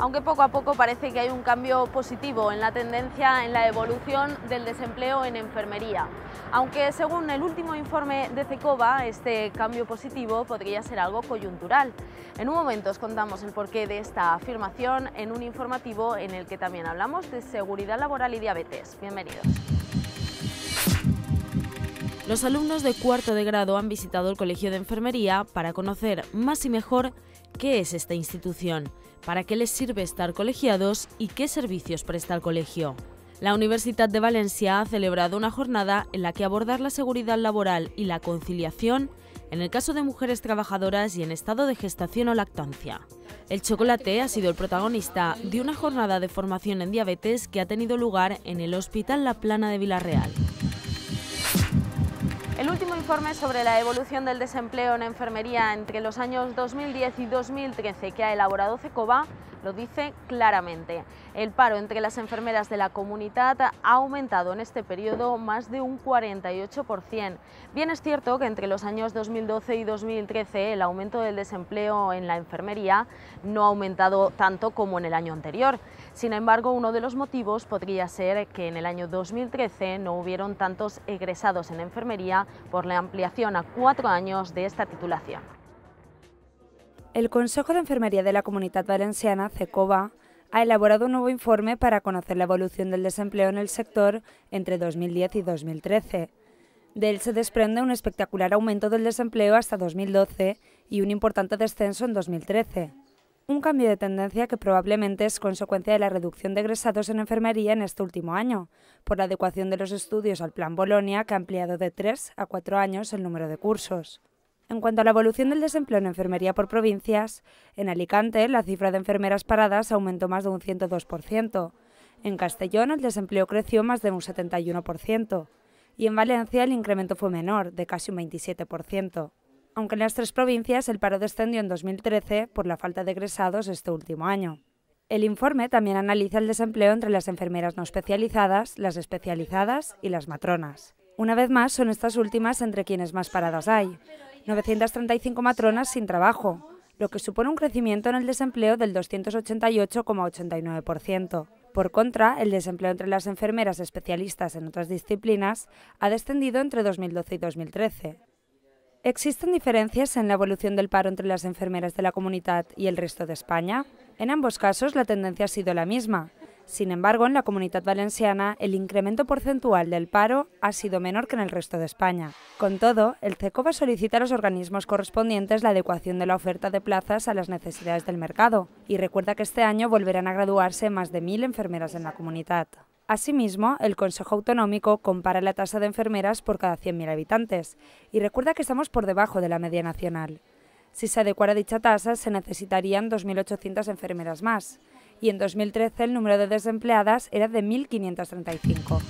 aunque poco a poco parece que hay un cambio positivo en la tendencia en la evolución del desempleo en enfermería. Aunque según el último informe de CECOBA, este cambio positivo podría ser algo coyuntural. En un momento os contamos el porqué de esta afirmación en un informativo en el que también hablamos de seguridad laboral y diabetes. Bienvenidos. Los alumnos de cuarto de grado han visitado el Colegio de Enfermería para conocer más y mejor ¿Qué es esta institución? ¿Para qué les sirve estar colegiados y qué servicios presta el colegio? La Universidad de Valencia ha celebrado una jornada en la que abordar la seguridad laboral y la conciliación en el caso de mujeres trabajadoras y en estado de gestación o lactancia. El chocolate ha sido el protagonista de una jornada de formación en diabetes que ha tenido lugar en el Hospital La Plana de Villarreal. El último informe sobre la evolución del desempleo en enfermería entre los años 2010 y 2013 que ha elaborado CECOBA lo dice claramente. El paro entre las enfermeras de la comunidad ha aumentado en este periodo más de un 48%. Bien es cierto que entre los años 2012 y 2013 el aumento del desempleo en la enfermería no ha aumentado tanto como en el año anterior. Sin embargo, uno de los motivos podría ser que en el año 2013 no hubieron tantos egresados en enfermería por la ampliación a cuatro años de esta titulación. El Consejo de Enfermería de la Comunidad Valenciana, CECOVA, ha elaborado un nuevo informe para conocer la evolución del desempleo en el sector entre 2010 y 2013. De él se desprende un espectacular aumento del desempleo hasta 2012 y un importante descenso en 2013. Un cambio de tendencia que probablemente es consecuencia de la reducción de egresados en enfermería en este último año, por la adecuación de los estudios al Plan Bolonia, que ha ampliado de tres a cuatro años el número de cursos. En cuanto a la evolución del desempleo en enfermería por provincias, en Alicante la cifra de enfermeras paradas aumentó más de un 102%, en Castellón el desempleo creció más de un 71% y en Valencia el incremento fue menor, de casi un 27%, aunque en las tres provincias el paro descendió en 2013 por la falta de egresados este último año. El informe también analiza el desempleo entre las enfermeras no especializadas, las especializadas y las matronas. Una vez más, son estas últimas entre quienes más paradas hay, 935 matronas sin trabajo, lo que supone un crecimiento en el desempleo del 288,89%. Por contra, el desempleo entre las enfermeras especialistas en otras disciplinas ha descendido entre 2012 y 2013. ¿Existen diferencias en la evolución del paro entre las enfermeras de la comunidad y el resto de España? En ambos casos la tendencia ha sido la misma, sin embargo, en la comunidad valenciana el incremento porcentual del paro ha sido menor que en el resto de España. Con todo, el CECOVA solicita a los organismos correspondientes la adecuación de la oferta de plazas a las necesidades del mercado y recuerda que este año volverán a graduarse más de mil enfermeras en la comunidad. Asimismo, el Consejo Autonómico compara la tasa de enfermeras por cada 100.000 habitantes y recuerda que estamos por debajo de la media nacional. Si se adecuara dicha tasa, se necesitarían 2.800 enfermeras más y en 2013 el número de desempleadas era de 1.535.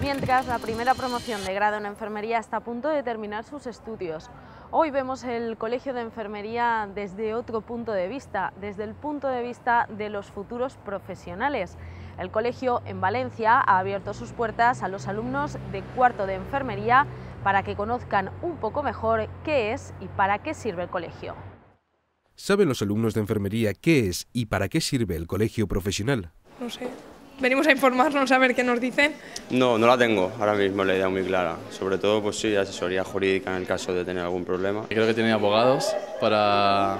Mientras, la primera promoción de grado en enfermería está a punto de terminar sus estudios. Hoy vemos el Colegio de Enfermería desde otro punto de vista, desde el punto de vista de los futuros profesionales. El colegio en Valencia ha abierto sus puertas a los alumnos de cuarto de enfermería para que conozcan un poco mejor qué es y para qué sirve el colegio. ¿Saben los alumnos de enfermería qué es y para qué sirve el colegio profesional? No sé. Venimos a informarnos, a ver qué nos dicen. No, no la tengo ahora mismo la idea muy clara. Sobre todo, pues sí, asesoría jurídica en el caso de tener algún problema. Creo que tienen abogados para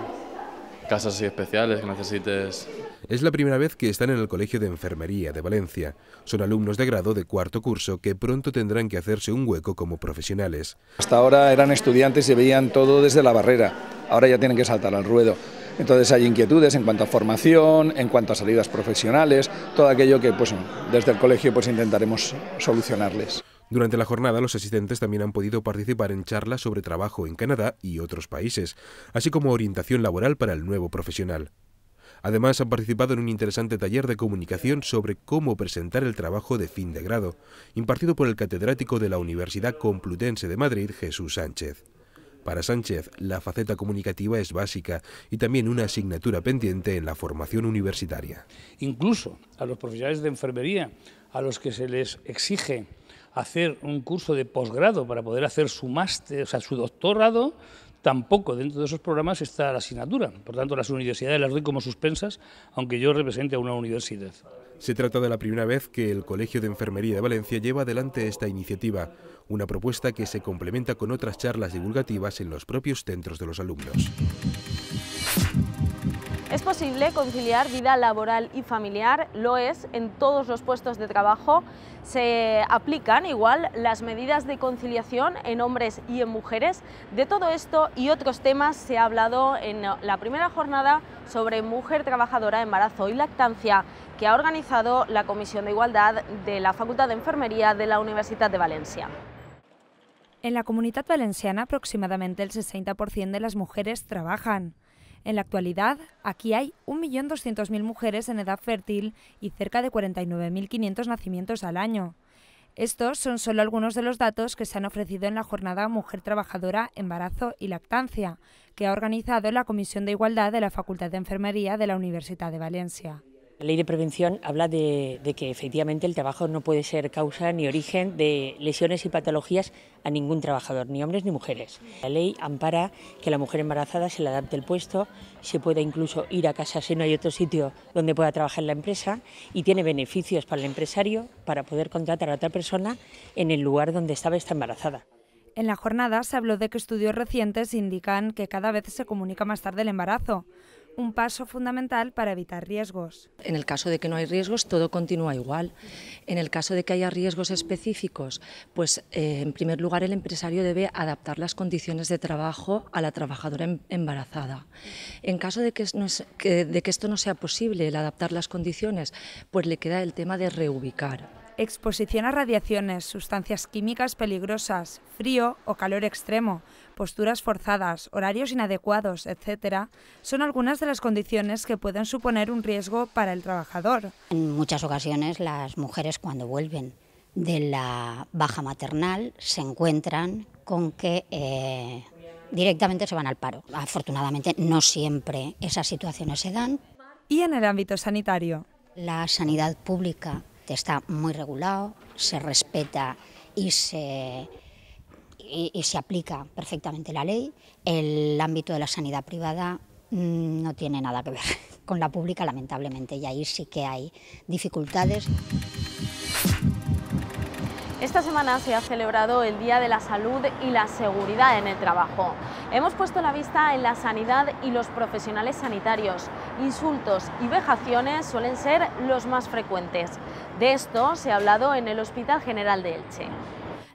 casos así especiales que necesites es la primera vez que están en el Colegio de Enfermería de Valencia. Son alumnos de grado de cuarto curso que pronto tendrán que hacerse un hueco como profesionales. Hasta ahora eran estudiantes y veían todo desde la barrera. Ahora ya tienen que saltar al ruedo. Entonces hay inquietudes en cuanto a formación, en cuanto a salidas profesionales, todo aquello que pues, desde el colegio pues, intentaremos solucionarles. Durante la jornada, los asistentes también han podido participar en charlas sobre trabajo en Canadá y otros países, así como orientación laboral para el nuevo profesional. Además, han participado en un interesante taller de comunicación sobre cómo presentar el trabajo de fin de grado, impartido por el catedrático de la Universidad Complutense de Madrid, Jesús Sánchez. Para Sánchez, la faceta comunicativa es básica y también una asignatura pendiente en la formación universitaria. Incluso a los profesionales de enfermería, a los que se les exige hacer un curso de posgrado para poder hacer su máster, o sea, su doctorado, tampoco dentro de esos programas está la asignatura. Por tanto, las universidades las doy como suspensas, aunque yo represente a una universidad. Se trata de la primera vez que el Colegio de Enfermería de Valencia lleva adelante esta iniciativa, una propuesta que se complementa con otras charlas divulgativas en los propios centros de los alumnos. ¿Es posible conciliar vida laboral y familiar? Lo es en todos los puestos de trabajo. Se aplican igual las medidas de conciliación en hombres y en mujeres. De todo esto y otros temas se ha hablado en la primera jornada sobre mujer trabajadora, embarazo y lactancia que ha organizado la Comisión de Igualdad de la Facultad de Enfermería de la Universidad de Valencia. En la comunidad valenciana aproximadamente el 60% de las mujeres trabajan. En la actualidad, aquí hay 1.200.000 mujeres en edad fértil y cerca de 49.500 nacimientos al año. Estos son solo algunos de los datos que se han ofrecido en la jornada Mujer Trabajadora, Embarazo y Lactancia, que ha organizado la Comisión de Igualdad de la Facultad de Enfermería de la Universidad de Valencia. La ley de prevención habla de, que efectivamente el trabajo no puede ser causa ni origen de lesiones y patologías a ningún trabajador, ni hombres ni mujeres. La ley ampara que la mujer embarazada se le adapte el puesto, se pueda incluso ir a casa si no hay otro sitio donde pueda trabajar la empresa y tiene beneficios para el empresario para poder contratar a otra persona en el lugar donde estaba esta embarazada. En la jornada se habló de que estudios recientes indican que cada vez se comunica más tarde el embarazo un paso fundamental para evitar riesgos. En el caso de que no hay riesgos, todo continúa igual. En el caso de que haya riesgos específicos, pues eh, en primer lugar el empresario debe adaptar las condiciones de trabajo a la trabajadora em-, embarazada. En caso de de que esto no sea posible, el adaptar las condiciones, pues le queda el tema de reubicar. Exposición a radiaciones, sustancias químicas peligrosas, frío o calor extremo, posturas forzadas, horarios inadecuados, etc., son algunas de las condiciones que pueden suponer un riesgo para el trabajador. En muchas ocasiones las mujeres cuando vuelven de la baja maternal se encuentran con que eh, directamente se van al paro. Afortunadamente no siempre esas situaciones se dan. Y en el ámbito sanitario. La sanidad pública está muy regulado, se respeta y se, y, se aplica perfectamente la ley. El ámbito de la sanidad privada mm, no tiene nada que ver con la pública, lamentablemente, y ahí sí que hay dificultades. Esta semana se ha celebrado el Día de la Salud y la Seguridad en el Trabajo. Hemos puesto la vista en la sanidad y los profesionales sanitarios. Insultos y vejaciones suelen ser los más frecuentes. De esto se ha hablado en el Hospital General de Elche.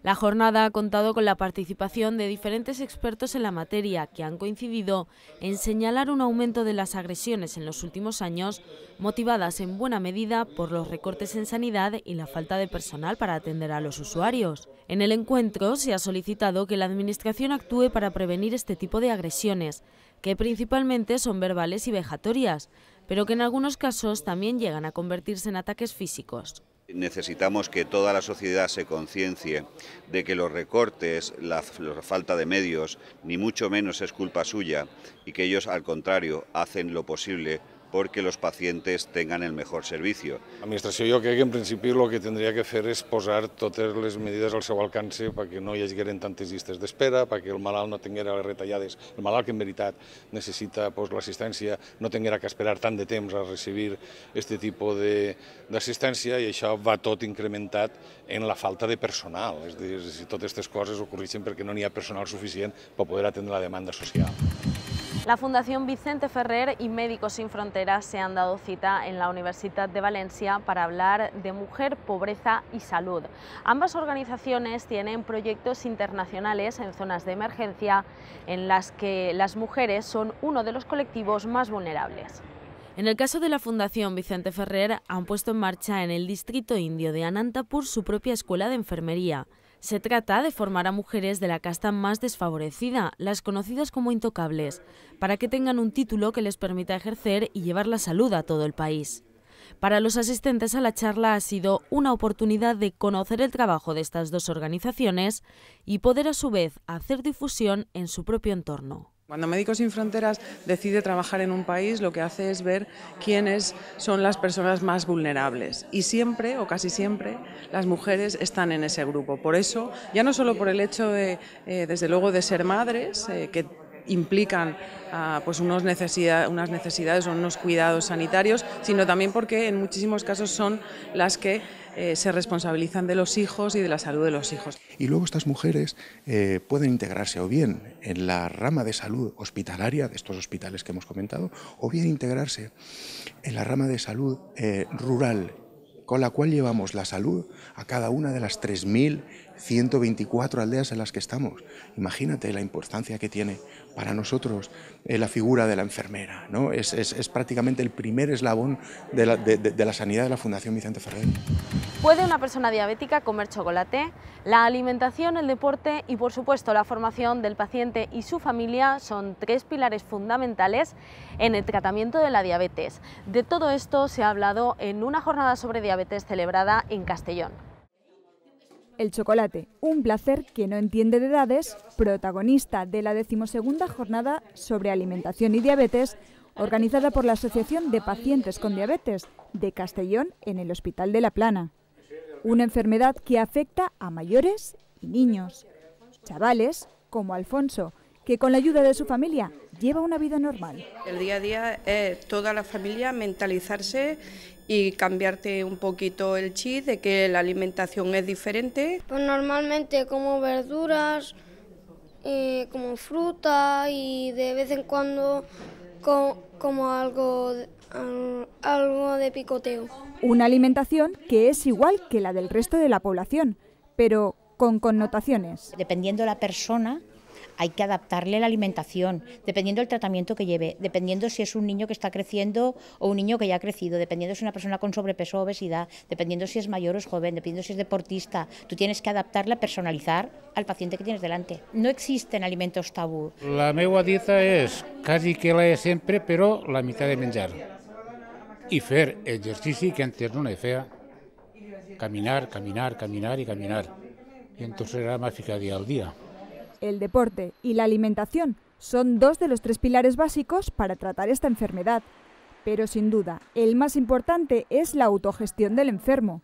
La jornada ha contado con la participación de diferentes expertos en la materia que han coincidido en señalar un aumento de las agresiones en los últimos años, motivadas en buena medida por los recortes en sanidad y la falta de personal para atender a los usuarios. En el encuentro se ha solicitado que la Administración actúe para prevenir este tipo de agresiones, que principalmente son verbales y vejatorias, pero que en algunos casos también llegan a convertirse en ataques físicos. Necesitamos que toda la sociedad se conciencie de que los recortes, la, falta de medios, ni mucho menos es culpa suya y que ellos, al contrario, hacen lo posible porque los pacientes tengan el mejor servicio. L'administració jo crec que en principi el que tendría que fer és posar totes les mesures al seu alcance perquè no hi hagueren tantes llistes d'espera, perquè el malalt no tinguera les retallades, el malalt que en veritat necessita pues, doncs, l'assistència no tinguera que esperar tant de temps a recibir aquest tipus d'assistència i això va tot incrementat en la falta de personal, és a dir, si totes aquestes coses ocorreixen perquè no n'hi ha personal suficient per poder atendre la demanda social. La Fundación Vicente Ferrer y Médicos Sin Fronteras se han dado cita en la Universidad de Valencia para hablar de mujer, pobreza y salud. Ambas organizaciones tienen proyectos internacionales en zonas de emergencia en las que las mujeres son uno de los colectivos más vulnerables. En el caso de la Fundación Vicente Ferrer, han puesto en marcha en el distrito indio de Anantapur su propia escuela de enfermería. Se trata de formar a mujeres de la casta más desfavorecida, las conocidas como intocables, para que tengan un título que les permita ejercer y llevar la salud a todo el país. Para los asistentes a la charla ha sido una oportunidad de conocer el trabajo de estas dos organizaciones y poder a su vez hacer difusión en su propio entorno. Cuando Médicos Sin Fronteras decide trabajar en un país, lo que hace es ver quiénes son las personas más vulnerables. Y siempre, o casi siempre, las mujeres están en ese grupo. Por eso, ya no solo por el hecho de, eh, desde luego, de ser madres, eh, que implican ah, pues unas necesidades o unos cuidados sanitarios, sino también porque en muchísimos casos son las que eh, se responsabilizan de los hijos y de la salud de los hijos. Y luego estas mujeres eh, pueden integrarse o bien en la rama de salud hospitalaria de estos hospitales que hemos comentado, o bien integrarse en la rama de salud eh, rural, con la cual llevamos la salud a cada una de las 3.000 124 aldeas en las que estamos. Imagínate la importancia que tiene para nosotros eh, la figura de la enfermera. ¿no? Es, prácticamente el primer eslabón de la, de la, sanidad de la Fundación Vicente Ferrer. ¿Puede una persona diabética comer chocolate? La alimentación, el deporte y por supuesto la formación del paciente y su familia son tres pilares fundamentales en el tratamiento de la diabetes. De todo esto se ha hablado en una jornada sobre diabetes celebrada en Castellón. El Chocolate, un placer que no entiende de edades, protagonista de la decimosegunda jornada sobre alimentación y diabetes, organizada por la Asociación de Pacientes con Diabetes de Castellón en el Hospital de La Plana. Una enfermedad que afecta a mayores y niños. Chavales, como Alfonso, que con la ayuda de su familia lleva una vida normal. El día a día es toda la familia mentalizarse y cambiarte un poquito el chip de que la alimentación es diferente. Pues normalmente como verduras, eh, como fruta y de vez en cuando como algo, algo de picoteo. Una alimentación que es igual que la del resto de la población, pero con connotaciones. Dependiendo la persona, hay que adaptarle la alimentación, dependiendo del tratamiento que lleve, dependiendo si es un niño que está creciendo o un niño que ya ha crecido, dependiendo si es una persona con sobrepeso o obesidad, dependiendo si es mayor o es joven, dependiendo si es deportista. Tú tienes que adaptarla, personalizar al paciente que tienes delante. No existen alimentos tabú. La meua dieta es casi que la de siempre, pero la mitad de menjar. Y hacer ejercicio que antes no le fea. Caminar, caminar, caminar y caminar. Y entonces era más día al día el deporte y la alimentación son dos de los tres pilares básicos para tratar esta enfermedad, pero sin duda el más importante es la autogestión del enfermo,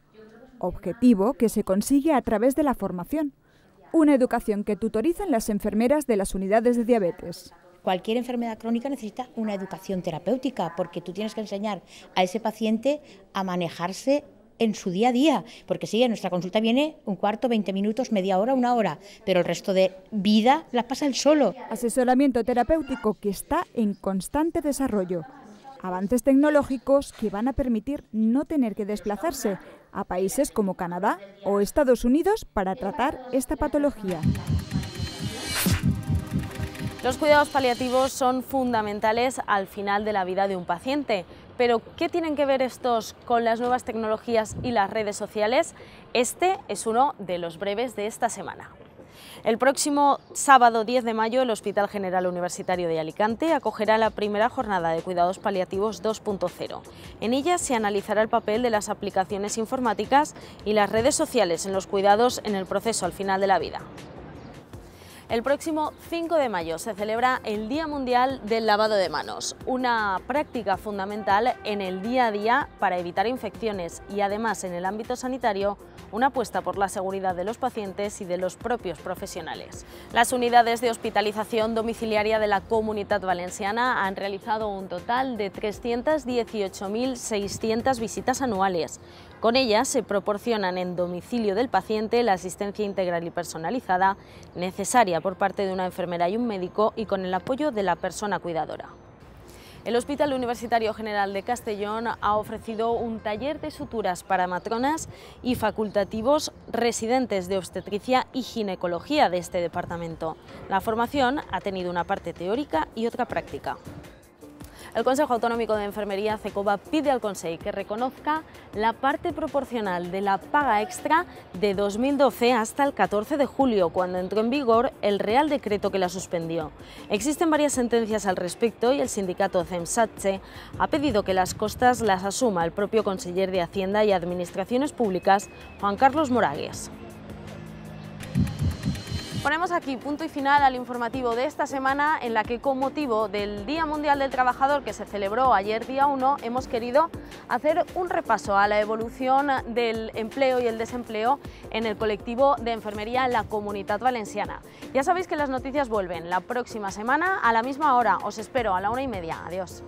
objetivo que se consigue a través de la formación, una educación que tutorizan las enfermeras de las unidades de diabetes cualquier enfermedad crónica necesita una educación terapéutica, porque tú tienes que enseñar a ese paciente a manejarse en su día a día, porque sí, nuestra consulta viene un cuarto, 20 minutos, media hora, una hora, pero el resto de vida la pasa él solo. Asesoramiento terapéutico que está en constante desarrollo. Avances tecnológicos que van a permitir no tener que desplazarse a países como Canadá o Estados Unidos para tratar esta patología. Los cuidados paliativos son fundamentales al final de la vida de un paciente. Pero, ¿qué tienen que ver estos con las nuevas tecnologías y las redes sociales? Este es uno de los breves de esta semana. El próximo sábado 10 de mayo el Hospital General Universitario de Alicante acogerá la primera jornada de cuidados paliativos 2.0. En ella se analizará el papel de las aplicaciones informáticas y las redes sociales en los cuidados en el proceso al final de la vida. El próximo 5 de mayo se celebra el Día Mundial del Lavado de Manos, una práctica fundamental en el día a día para evitar infecciones y además en el ámbito sanitario una apuesta por la seguridad de los pacientes y de los propios profesionales. Las unidades de hospitalización domiciliaria de la Comunidad Valenciana han realizado un total de 318.600 visitas anuales, con ella se proporcionan en domicilio del paciente la asistencia integral y personalizada necesaria por parte de una enfermera y un médico y con el apoyo de la persona cuidadora. El Hospital Universitario General de Castellón ha ofrecido un taller de suturas para matronas y facultativos residentes de obstetricia y ginecología de este departamento. La formación ha tenido una parte teórica y otra práctica. El Consejo Autonómico de Enfermería, CECOBA, pide al Consejo que reconozca la parte proporcional de la paga extra de 2012 hasta el 14 de julio, cuando entró en vigor el Real Decreto que la suspendió. Existen varias sentencias al respecto y el sindicato CEMSATCHE ha pedido que las costas las asuma el propio conseller de Hacienda y Administraciones Públicas, Juan Carlos Moragues. Ponemos aquí punto y final al informativo de esta semana en la que con motivo del Día Mundial del Trabajador que se celebró ayer día 1 hemos querido hacer un repaso a la evolución del empleo y el desempleo en el colectivo de enfermería en la Comunidad Valenciana. Ya sabéis que las noticias vuelven la próxima semana a la misma hora. Os espero a la una y media. Adiós.